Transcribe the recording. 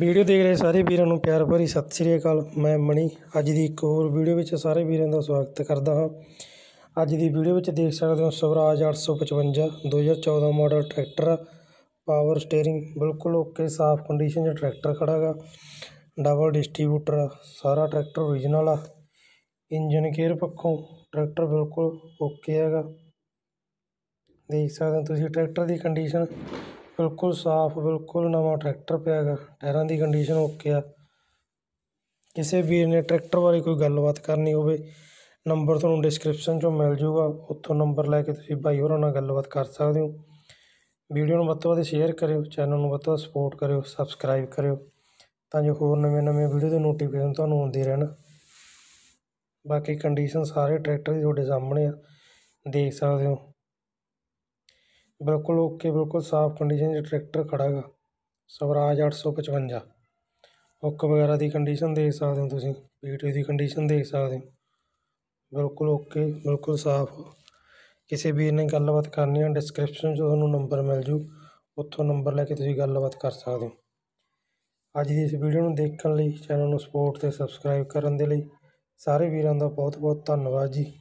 video ਦੇਖ ਰਹੇ ਸਾਰੇ ਵੀਰਾਂ ਨੂੰ ਪਿਆਰ ਭਰੀ ਸਤਿ ਸ੍ਰੀ ਅਕਾਲ ਮੈਂ ਮਣੀ ਅੱਜ ਦੀ ਇੱਕ ਹੋਰ ਵੀਡੀਓ ਵਿੱਚ ਸਾਰੇ ਵੀਰਾਂ ਦਾ ਸਵਾਗਤ ਕਰਦਾ ਹਾਂ ਅੱਜ ਦੀ ਵੀਡੀਓ ਵਿੱਚ ਦੇਖ ਸਕਦੇ ਹੋ Swaraj 855 2014 model tractor power steering ਬਿਲਕੁਲ ਓਕੇ ਸਾਫ ਕੰਡੀਸ਼ਨ 'ਚ ਟਰੈਕਟਰ ਖੜਾਗਾ ਡਬਲ ਡਿਸਟ੍ਰੀਬਿਊਟਰ ਸਾਰਾ ਟਰੈਕਟਰ ਓਰੀਜਨਲ ਆ ਇੰਜਨ ਕੇਅਰ ਪੱਖੋਂ ਟਰੈਕਟਰ ਬਿਲਕੁਲ ਓਕੇ ਹੈਗਾ ਦੇਖ ਸਕਦੇ ਹੋ ਤੁਸੀਂ ਟਰੈਕਟਰ ਦੀ ਕੰਡੀਸ਼ਨ ਬਿਲਕੁਲ ਸਾਫ਼ ਬਿਲਕੁਲ ਨਵਾਂ ਟਰੈਕਟਰ ਪਿਆ ਹੈਗਾ ਟਾਇਰਾਂ ਦੀ ਕੰਡੀਸ਼ਨ ਓਕੇ ਆ ਕਿਸੇ ਵੀਰ ਨੇ ਟਰੈਕਟਰ ਬਾਰੇ ਕੋਈ ਗੱਲਬਾਤ ਕਰਨੀ ਹੋਵੇ ਨੰਬਰ ਤੁਹਾਨੂੰ ਡਿਸਕ੍ਰਿਪਸ਼ਨ 'ਚੋਂ ਮਿਲ ਜਾਊਗਾ ਉੱਥੋਂ ਨੰਬਰ ਲੈ ਕੇ ਤੁਸੀਂ ਭਾਈ ਹੋਰਾਂ ਨਾਲ ਗੱਲਬਾਤ ਕਰ ਸਕਦੇ ਹੋ ਵੀਡੀਓ ਨੂੰ ਵੱਧ ਤੋਂ ਵੱਧ ਸ਼ੇਅਰ ਕਰਿਓ ਚੈਨਲ ਨੂੰ ਵੱਧ ਤੋਂ ਵੱਧ ਸਪੋਰਟ ਕਰਿਓ ਸਬਸਕ੍ਰਾਈਬ ਕਰਿਓ ਤਾਂ ਜੋ ਹੋਰ ਨਵੇਂ-ਨਵੇਂ ਵੀਡੀਓ ਦੇ ਨੋਟੀਫਿਕੇਸ਼ਨ ਤੁਹਾਨੂੰ ਆਉਂਦੇ ਰਹਿਣ ਬਾਕੀ ਕੰਡੀਸ਼ਨ ਸਾਰੇ ਟਰੈਕਟਰ ਦੀ ਤੁਹਾਡੇ ਸਾਹਮਣੇ ਆ ਦੇਖ ਸਕਦੇ ਹੋ ਬਿਲਕੁਲ ਓਕੇ ਬਿਲਕੁਲ ਸਾਫ ਕੰਡੀਸ਼ਨ ਜੇ ਟਰੈਕਟਰ ਖੜਾਗਾ ਸਵਰਾਜ 855 ਹੁੱਕ ਵਗੈਰਾ ਦੀ ਕੰਡੀਸ਼ਨ ਦੇਖ ਸਕਦੇ ਹੋ ਤੁਸੀਂ ਪੀਟੀ ਦੀ ਕੰਡੀਸ਼ਨ ਦੇਖ ਸਕਦੇ ਹੋ ਬਿਲਕੁਲ ਓਕੇ ਬਿਲਕੁਲ ਸਾਫ ਕਿਸੇ ਵੀਰ ਨੇ ਗੱਲਬਾਤ ਕਰਨੀ ਹੈ ਡਿਸਕ੍ਰਿਪਸ਼ਨ 'ਚ ਤੁਹਾਨੂੰ ਨੰਬਰ ਮਿਲ ਜੂ ਉੱਥੋਂ ਨੰਬਰ ਲੈ ਕੇ ਤੁਸੀਂ ਗੱਲਬਾਤ ਕਰ ਸਕਦੇ ਹੋ ਅੱਜ ਦੀ ਇਸ ਵੀਡੀਓ ਨੂੰ ਦੇਖਣ ਲਈ ਚੈਨਲ ਨੂੰ ਸਪੋਰਟ ਤੇ ਸਬਸਕ੍ਰਾਈਬ ਕਰਨ ਦੇ ਲਈ ਸਾਰੇ ਵੀਰਾਂ ਦਾ ਬਹੁਤ ਬਹੁਤ ਧੰਨਵਾਦ ਜੀ